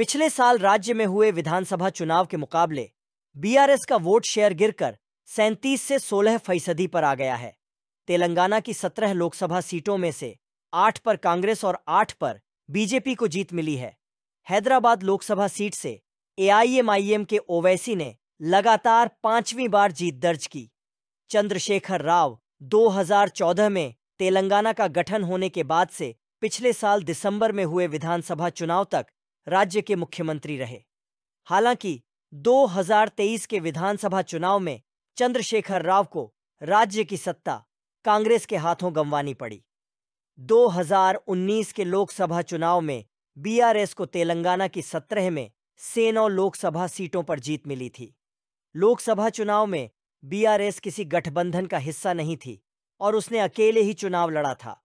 पिछले साल राज्य में हुए विधानसभा चुनाव के मुकाबले बीआरएस का वोट शेयर गिरकर सैंतीस से सोलह फीसदी पर आ गया है तेलंगाना की सत्रह लोकसभा सीटों में से आठ पर कांग्रेस और आठ पर बीजेपी को जीत मिली है हैदराबाद लोकसभा सीट से एआईएमआईएम के ओवैसी ने लगातार पांचवीं बार जीत दर्ज की चंद्रशेखर राव 2014 में तेलंगाना का गठन होने के बाद से पिछले साल दिसंबर में हुए विधानसभा चुनाव तक राज्य के मुख्यमंत्री रहे हालांकि 2023 के विधानसभा चुनाव में चंद्रशेखर राव को राज्य की सत्ता कांग्रेस के हाथों गंवानी पड़ी 2019 के लोकसभा चुनाव में बीआरएस को तेलंगाना की सत्रह में सेनौ लोकसभा सीटों पर जीत मिली थी लोकसभा चुनाव में बीआरएस किसी गठबंधन का हिस्सा नहीं थी और उसने अकेले ही चुनाव लड़ा था